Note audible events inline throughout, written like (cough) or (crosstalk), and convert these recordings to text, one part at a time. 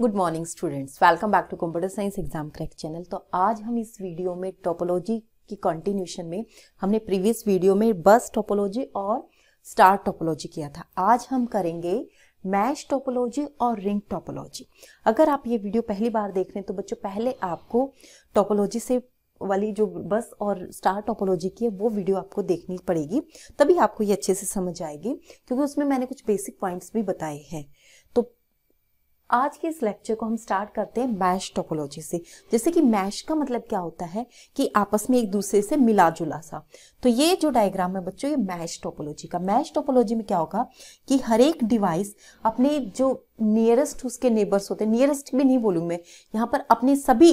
good morning students welcome back to computer science exam crack channel तो आज हम इस वीडियो में टोपोलॉजी की कंटिन्यूशन में हमने प्रीवियस वीडियो में बस टोपोलॉजी और स्टार टोपोलॉजी किया था आज हम करेंगे मैश टोपोलॉजी और रिंग टोपोलॉजी अगर आप ये वीडियो पहली बार देख रहे हैं तो बच्चों पहले आपको टोपोलॉजी से वाली जो बस और स्टार टोपोलॉजी की है वो वीडियो आपको देखनी पड़ेगी तभी आपको ये अच्छे से समझ आएगी क्योंकि उसमें मैंने कुछ बेसिक पॉइंट्स भी बताए हैं आज के इस लेक्चर को हम स्टार्ट करते हैं मैश टोपोलॉजी से जैसे कि मैश का मतलब क्या होता है कि आपस में एक दूसरे से मिला जुला सा तो ये जो डायग्राम है बच्चों ये मैश टोपोलॉजी का मैश टोपोलॉजी में क्या होगा कि हर एक डिवाइस अपने जो नियरेस्ट उसके नेबर्स होते हैं नियरेस्ट भी नहीं बोलूँ मैं यहाँ पर अपने सभी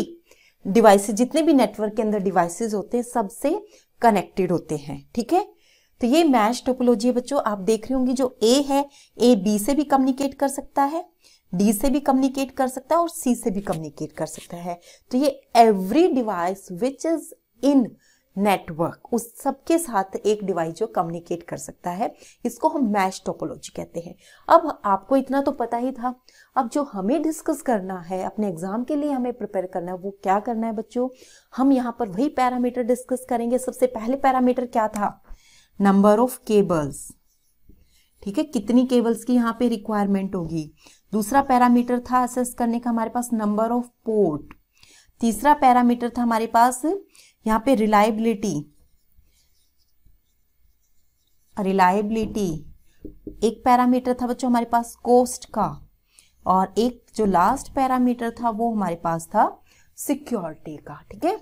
डिवाइसेज जितने भी नेटवर्क के अंदर डिवाइसेज होते हैं सबसे कनेक्टेड होते हैं ठीक है तो ये मैश टोपोलॉजी है बच्चों आप देख रहे होंगे जो ए है ए बी से भी कम्युनिकेट कर सकता है डी से भी कम्युनिकेट कर सकता है और सी से भी कम्युनिकेट कर सकता है तो ये every device which is in network उस सबके साथ एक डिवाइस जो कम्युनिकेट कर सकता है इसको हम मैश टोपोलॉजी कहते हैं अब आपको इतना तो पता ही था अब जो हमें डिस्कस करना है अपने एग्जाम के लिए हमें प्रिपेयर करना है वो क्या करना है बच्चों हम यहाँ पर वही पैरामीटर डिस्कस करेंगे सबसे पहले पैरामीटर क्या था नंबर ऑफ केबल्स ठीक है कितनी केबल्स की यहाँ पे रिक्वायरमेंट होगी दूसरा पैरामीटर था असेस करने का हमारे पास नंबर ऑफ पोर्ट तीसरा पैरामीटर था हमारे पास यहाँ पे रिलायबिलिटी रिलायबिलिटी एक पैरामीटर था बच्चों हमारे पास कोस्ट का और एक जो लास्ट पैरामीटर था वो हमारे पास था सिक्योरिटी का ठीक है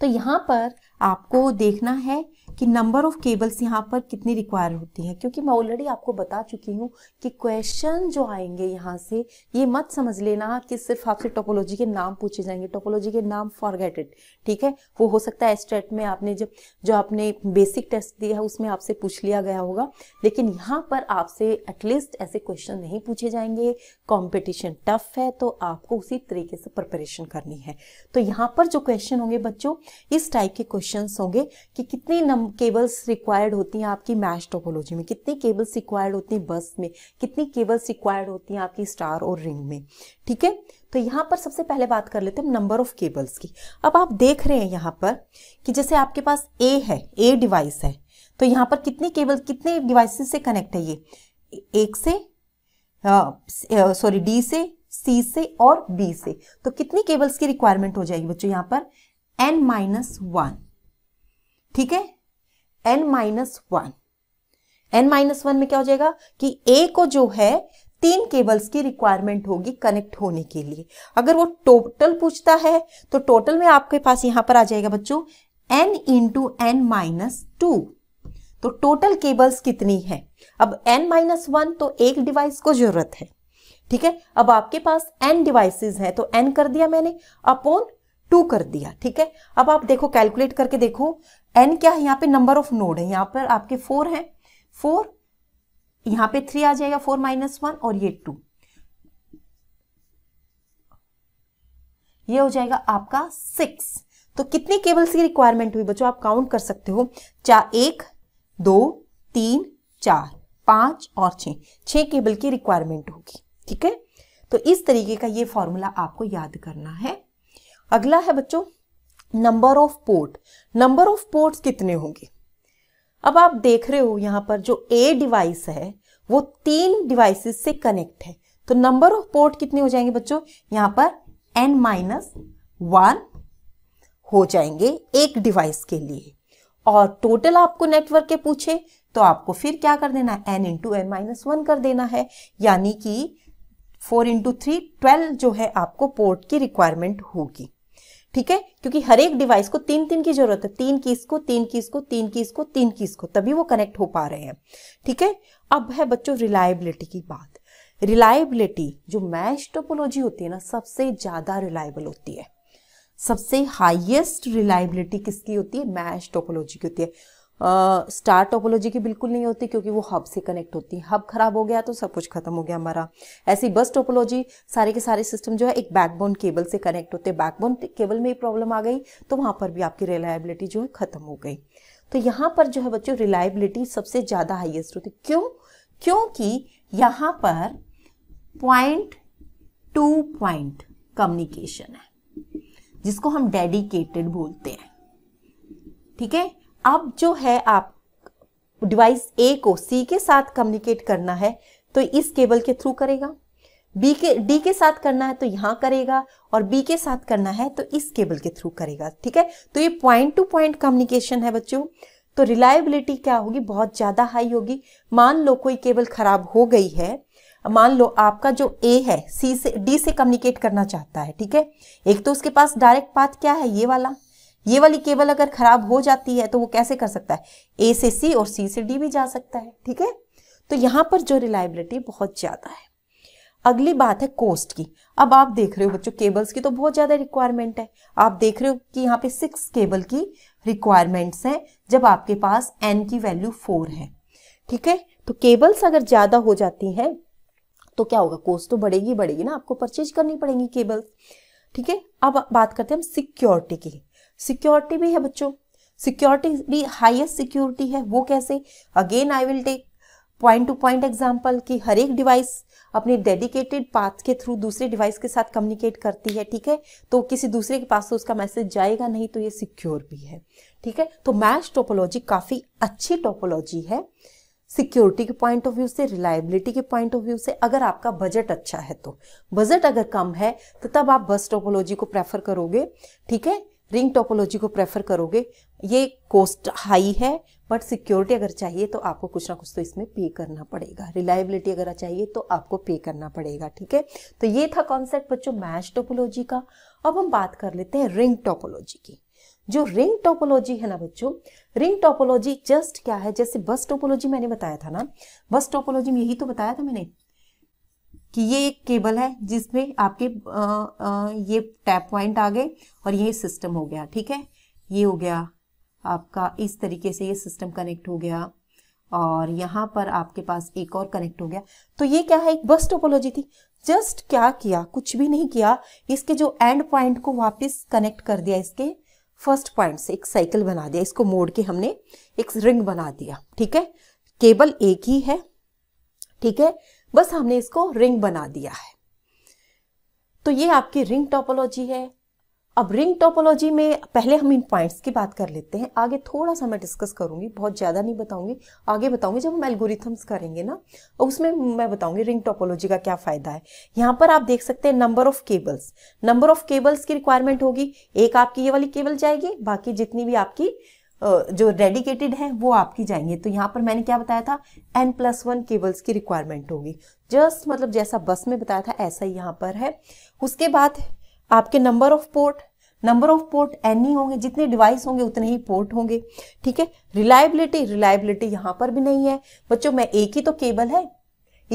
तो यहां पर आपको देखना है कि नंबर ऑफ केबल्स यहाँ पर कितनी रिक्वायर होती है क्योंकि मैं ऑलरेडी आपको बता चुकी हूँ कि क्वेश्चन जो आएंगे यहाँ से ये मत समझ लेना कि सिर्फ आपसे टोपोलॉजी के नाम पूछे जाएंगे टोपोलॉजी के नाम फॉरगेटेड ठीक है वो हो सकता है स्टेट में आपने जब जो आपने बेसिक टेस्ट दिया है उसमें आपसे पूछ लिया गया होगा लेकिन यहाँ पर आपसे एटलीस्ट ऐसे क्वेश्चन नहीं पूछे जाएंगे कॉम्पिटिशन टफ है तो आपको उसी तरीके से प्रिपरेशन करनी है तो यहाँ पर जो क्वेश्चन होंगे बच्चों इस टाइप के क्वेश्चन होंगे कि कितनी नम केबल्स रिक्वायर्ड होती हैं आपकी मैश टोपोलॉजी में कितनी केबल्स रिक्वायर्ड होती हैं बस में कितनी केबल्स रिक्वायर्ड होती हैं आपकी स्टार और रिंग में ठीक है तो यहाँ पर सबसे पहले बात कर लेते हैं नंबर ऑफ केबल्स की अब आप देख रहे हैं यहाँ पर कि जैसे आपके पास ए है ए डिवाइस है तो यहाँ पर कितनी केबल कितने डिवाइसेस से कनेक्ट है ये एक से सॉरी डी से सी से और बी से तो कितनी केबल्स की रिक्वायरमेंट हो जाएगी बच्चों यहाँ पर एन माइनस वन ठीक है N minus one N minus one में क्या हो जाएगा कि ए को जो है तीन केबल्स की रिक्वायरमेंट होगी कनेक्ट होने के लिए अगर वो टोटल पूछता है तो टोटल में आपके पास यहां पर आ जाएगा बच्चों N into N minus two तो टोटल केबल्स कितनी है अब एन माइनस वन तो एक डिवाइस को जरूरत है ठीक है अब आपके पास एन डिवाइसेस है तो एन कर दिया मैंने अपॉन टू कर दिया ठीक है अब आप देखो कैलकुलेट करके देखो एन क्या है यहाँ पे नंबर ऑफ नोड है यहाँ पर आपके फोर हैं फोर यहाँ पे थ्री आ जाएगा फोर माइनस वन और ये टू ये हो जाएगा आपका सिक्स तो कितनी केबल्स की रिक्वायरमेंट हुई बच्चों आप काउंट कर सकते हो चार एक दो तीन चार पांच और छह छः केबल की रिक्वायरमेंट होगी ठीक है तो इस तरीके का ये फॉर्मूला आपको याद करना है अगला है बच्चों number of port number of ports कितने होंगे अब आप देख रहे हो यहां पर जो ए डिवाइस है वो तीन डिवाइसेस से कनेक्ट है तो नंबर ऑफ पोर्ट कितने हो जाएंगे बच्चों यहां पर एन माइनस वन हो जाएंगे एक डिवाइस के लिए और टोटल आपको नेटवर्क के पूछे तो आपको फिर क्या कर देना है N into N minus one कर देना है यानी कि फोर इंटू थ्री ट्वेल्व जो है आपको पोर्ट की रिक्वायरमेंट होगी ठीक है क्योंकि हर एक डिवाइस को तीन तीन की जरूरत है तीन कीस को तीन कीस को तीन कीस को तीन कीस को तभी वो कनेक्ट हो पा रहे हैं ठीक है अब है बच्चों रिलायबिलिटी की बात रिलायबिलिटी जो मैश टोपोलॉजी होती है ना सबसे ज़्यादा रिलायबल होती है सबसे हाईएस्ट रिलायबिलिटी किसकी होती है मैश टोपोलॉजी की होती है स्टार टोपोलॉजी की बिल्कुल नहीं होती क्योंकि वो हब से कनेक्ट होती है हब खराब हो गया तो सब कुछ खत्म हो गया हमारा ऐसी बस टोपोलॉजी सारे के सारे सिस्टम जो है एक बैकबोन केबल से कनेक्ट होते हैं बैकबोन केबल में ही प्रॉब्लम आ गई तो वहाँ पर भी आपकी रिलायबिलिटी जो है ख़त्म हो गई तो यहाँ पर जो है बच्चों रिलायबिलिटी सबसे ज़्यादा हाइएस्ट होती क्यों क्योंकि यहाँ पर पॉइंट टू पॉइंट कम्युनिकेशन है जिसको हम डेडिकेटेड बोलते हैं ठीक है अब जो है आप डिवाइस ए को सी के साथ कम्युनिकेट करना है तो इस केबल के थ्रू करेगा बी के डी के साथ करना है तो यहाँ करेगा और बी के साथ करना है तो इस केबल के थ्रू करेगा ठीक है तो ये पॉइंट टू पॉइंट कम्युनिकेशन है बच्चों तो रिलायबिलिटी क्या होगी बहुत ज़्यादा हाई होगी मान लो कोई केबल खराब हो गई है मान लो आपका जो ए है सी से डी से कम्युनिकेट करना चाहता है ठीक है एक तो उसके पास डायरेक्ट पाथ क्या है ये वाला ये वाली केबल अगर खराब हो जाती है तो वो कैसे कर सकता है ए से सी और सी से डी भी जा सकता है ठीक है तो यहाँ पर जो रिलायबिलिटी बहुत ज़्यादा है अगली बात है कोस्ट की अब आप देख रहे हो बच्चों केबल्स की तो बहुत ज़्यादा रिक्वायरमेंट है आप देख रहे हो कि यहाँ पे सिक्स केबल की रिक्वायरमेंट्स हैं जब आपके पास एन की वैल्यू फोर है ठीक है तो केबल्स अगर ज़्यादा हो जाती हैं तो क्या होगा कोस्ट तो बढ़ेगी बढ़ेगी ना आपको परचेज करनी पड़ेगी केबल्स ठीक है अब बात करते हैं हम सिक्योरिटी की सिक्योरिटी भी है बच्चों सिक्योरिटी भी हाईएस्ट सिक्योरिटी है वो कैसे again I will take point to point example कि हर एक डिवाइस अपने डेडिकेटेड पाथ के थ्रू दूसरे डिवाइस के साथ कम्युनिकेट करती है ठीक है तो किसी दूसरे के पास तो उसका मैसेज जाएगा नहीं तो ये सिक्योर भी है ठीक है तो मैच टोपोलॉजी काफ़ी अच्छी टोपोलॉजी है सिक्योरिटी के पॉइंट ऑफ व्यू से रिलायबिलिटी के पॉइंट ऑफ व्यू से अगर आपका बजट अच्छा है तो बजट अगर कम है तो तब आप बस टोपोलॉजी को प्रेफर करोगे ठीक है रिंग टोपोलॉजी को प्रेफर करोगे ये कॉस्ट हाई है बट सिक्योरिटी अगर चाहिए तो आपको कुछ ना कुछ तो इसमें पे करना पड़ेगा रिलायबिलिटी अगर चाहिए तो आपको पे करना पड़ेगा ठीक है तो ये था कॉन्सेप्ट बच्चों मैश टोपोलॉजी का अब हम बात कर लेते हैं रिंग टोपोलॉजी की जो रिंग टोपोलॉजी है ना बच्चों रिंग टोपोलॉजी जस्ट क्या है जैसे बस टोपोलॉजी मैंने बताया था ना बस टोपोलॉजी में यही तो बताया था मैंने कि ये एक केबल है जिसमें आपके आ, आ, ये टैप पॉइंट आ गए और ये सिस्टम हो गया ठीक है ये हो गया आपका इस तरीके से ये सिस्टम कनेक्ट हो गया और यहाँ पर आपके पास एक और कनेक्ट हो गया तो ये क्या है एक बस टोपोलॉजी थी जस्ट क्या किया कुछ भी नहीं किया इसके जो एंड पॉइंट को वापस कनेक्ट कर दिया इसके फर्स्ट पॉइंट से एक साइकिल बना दिया इसको मोड़ के हमने एक रिंग बना दिया ठीक है केबल एक ही है ठीक है बस हमने इसको रिंग बना दिया है तो ये आपकी रिंग टोपोलॉजी है अब रिंग टोपोलॉजी में पहले हम इन पॉइंट्स की बात कर लेते हैं आगे थोड़ा सा मैं डिस्कस करूंगी बहुत ज़्यादा नहीं बताऊंगी आगे बताऊंगी जब हम एल्गोरिथम्स करेंगे ना तो उसमें मैं बताऊंगी रिंग टोपोलॉजी का क्या फ़ायदा है यहाँ पर आप देख सकते हैं number of cables number of cables की रिक्वायरमेंट होगी एक आपकी ये वाली केबल जाएगी बाकी जितनी भी आपकी जो डेडिकेटेड हैं वो आपकी जाएंगे तो यहाँ पर मैंने क्या बताया था एन प्लस वन केबल्स की रिक्वायरमेंट होगी जस्ट मतलब जैसा बस में बताया था ऐसा ही यहाँ पर है उसके बाद आपके number of port number of port N ही होंगे जितने डिवाइस होंगे उतने ही पोर्ट होंगे ठीक है रिलायबिलिटी रिलायबिलिटी यहाँ पर भी नहीं है बच्चों मैं एक ही तो केबल है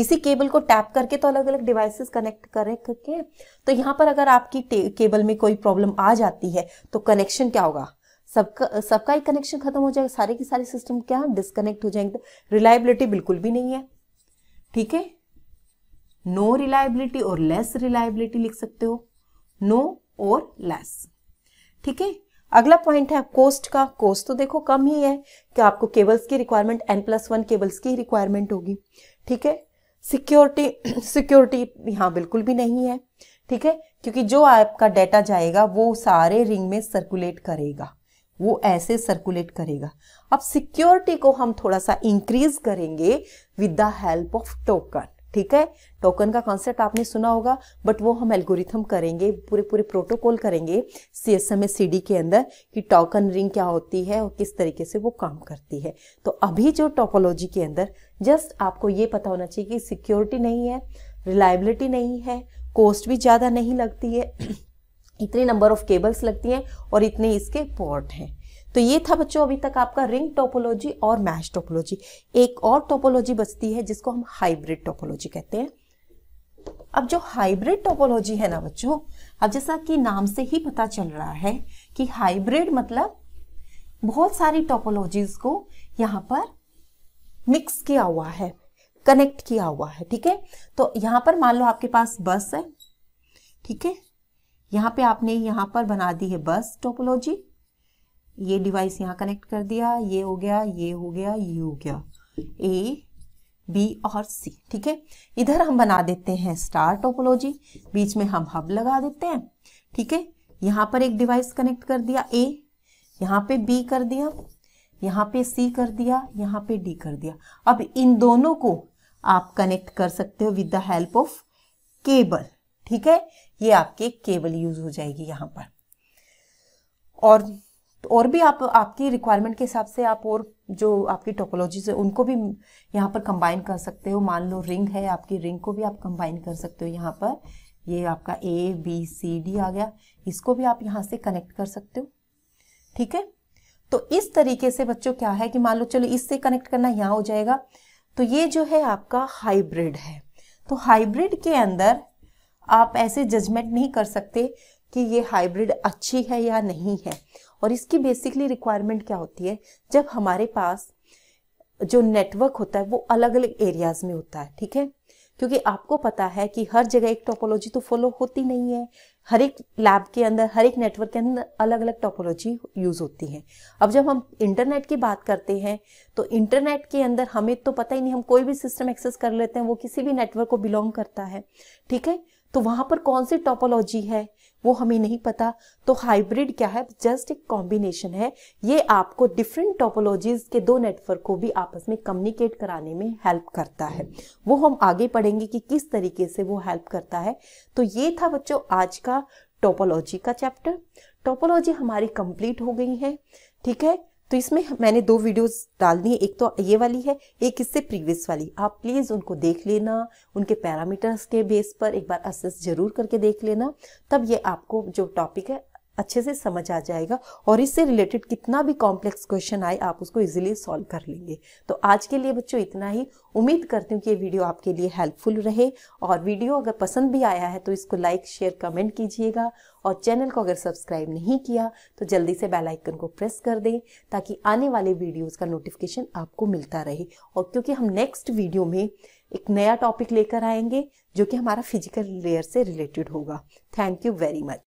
इसी केबल को टैप करके तो अलग अलग डिवाइसेस कनेक्ट करें करके तो यहाँ पर अगर आपकी केबल में कोई प्रॉब्लम आ जाती है तो कनेक्शन क्या होगा सबका सबका ही कनेक्शन खत्म हो जाएगा सारे के सारे सिस्टम क्या डिस्कनेक्ट हो जाएंगे रिलायबिलिटी बिल्कुल भी नहीं है ठीक है नो रिलायबिलिटी और लेस रिलायबिलिटी लिख सकते हो नो और लेस ठीक है अगला पॉइंट है कोस्ट का कोस्ट तो देखो कम ही है कि आपको केबल्स की requirement N plus one cables की रिक्वायरमेंट होगी ठीक है सिक्योरिटी सिक्योरिटी (clears throat) यहाँ बिल्कुल भी नहीं है ठीक है क्योंकि जो आपका डाटा जाएगा वो सारे रिंग में सर्कुलेट करेगा वो ऐसे सर्कुलेट करेगा अब सिक्योरिटी को हम थोड़ा सा इंक्रीज करेंगे with the help of token ठीक है टोकन का कॉन्सेप्ट आपने सुना होगा बट वो हम एल्गोरिथम करेंगे पूरे पूरे प्रोटोकॉल करेंगे C S M S C D के अंदर कि टोकन रिंग क्या होती है और किस तरीके से वो काम करती है तो अभी जो टोपोलॉजी के अंदर जस्ट आपको ये पता होना चाहिए कि सिक्योरिटी नहीं है रिलायबिलिटी नहीं है कॉस्ट भी ज़्यादा नहीं लगती है इतने नंबर ऑफ केबल्स लगती हैं और इतने इसके पोर्ट हैं तो ये था बच्चों अभी तक आपका रिंग टोपोलॉजी और मैश टोपोलॉजी एक और टोपोलॉजी बचती है जिसको हम हाइब्रिड टोपोलॉजी कहते हैं अब जो हाइब्रिड टोपोलॉजी है ना बच्चों अब जैसा कि नाम से ही पता चल रहा है कि हाइब्रिड मतलब बहुत सारी टोपोलॉजीज को यहाँ पर मिक्स किया हुआ है कनेक्ट किया हुआ है ठीक है तो यहाँ पर मान लो आपके पास बस है ठीक है यहाँ पे आपने यहाँ पर बना दी है बस टोपोलॉजी ये डिवाइस यहाँ कनेक्ट कर दिया ये हो गया ये हो गया ये हो गया ए बी और सी ठीक है इधर हम बना देते हैं स्टार टोपोलॉजी बीच में हम हब लगा देते हैं ठीक है यहाँ पर एक डिवाइस कनेक्ट कर दिया ए यहाँ पे बी कर दिया यहाँ पे सी कर दिया यहाँ पे डी कर दिया अब इन दोनों को आप कनेक्ट कर सकते हो with the help of cable ठीक है ये आपकी केबल यूज हो जाएगी यहाँ पर और और भी आप आपकी रिक्वायरमेंट के हिसाब से आप और जो आपकी टोपोलॉजी है उनको भी यहाँ पर कंबाइन कर सकते हो मान लो रिंग है आपकी रिंग को भी आप कंबाइन कर सकते हो यहाँ पर ये आपका ए बी सी डी आ गया इसको भी आप यहाँ से कनेक्ट कर सकते हो ठीक है तो इस तरीके से बच्चों क्या है कि मान लो चलो इससे कनेक्ट करना यहाँ हो जाएगा तो ये जो है आपका हाइब्रिड है तो हाइब्रिड के अंदर आप ऐसे जजमेंट नहीं कर सकते कि ये हाइब्रिड अच्छी है या नहीं है और इसकी बेसिकली रिक्वायरमेंट क्या होती है जब हमारे पास जो नेटवर्क होता है वो अलग अलग एरियाज में होता है ठीक है क्योंकि आपको पता है कि हर जगह एक टोपोलॉजी तो फॉलो होती नहीं है हर एक लैब के अंदर हर एक नेटवर्क के अंदर अलग अलग टोपोलॉजी यूज़ होती है अब जब हम इंटरनेट की बात करते हैं तो इंटरनेट के अंदर हमें तो पता ही नहीं हम कोई भी सिस्टम एक्सेस कर लेते हैं वो किसी भी नेटवर्क को बिलोंग करता है ठीक है तो वहां पर कौन सी टोपोलॉजी है वो हमें नहीं पता तो हाइब्रिड क्या है जस्ट एक कॉम्बिनेशन है ये आपको डिफरेंट टोपोलॉजीज के दो नेटवर्क को भी आपस में कम्युनिकेट कराने में हेल्प करता है वो हम आगे पढ़ेंगे कि किस तरीके से वो हेल्प करता है तो ये था बच्चों आज का टोपोलॉजी का चैप्टर टोपोलॉजी हमारी कंप्लीट हो गई है ठीक है तो इसमें मैंने दो वीडियोस दी है एक तो ये वाली है एक इससे प्रीवियस वाली आप प्लीज़ उनको देख लेना उनके पैरामीटर्स के बेस पर एक बार असेस जरूर करके देख लेना तब ये आपको जो टॉपिक है अच्छे से समझ आ जाएगा और इससे रिलेटेड कितना भी कॉम्प्लेक्स क्वेश्चन आए आप उसको इजीली सॉल्व कर लेंगे तो आज के लिए बच्चों इतना ही उम्मीद करती हूँ कि ये वीडियो आपके लिए हेल्पफुल रहे और वीडियो अगर पसंद भी आया है तो इसको लाइक शेयर कमेंट कीजिएगा और चैनल को अगर सब्सक्राइब नहीं किया तो जल्दी से बेल आइकन को प्रेस कर दें ताकि आने वाले वीडियोज का नोटिफिकेशन आपको मिलता रहे और क्योंकि हम नेक्स्ट वीडियो में एक नया टॉपिक लेकर आएंगे जो कि हमारा फिजिकल लेयर से रिलेटेड होगा थैंक यू वेरी मच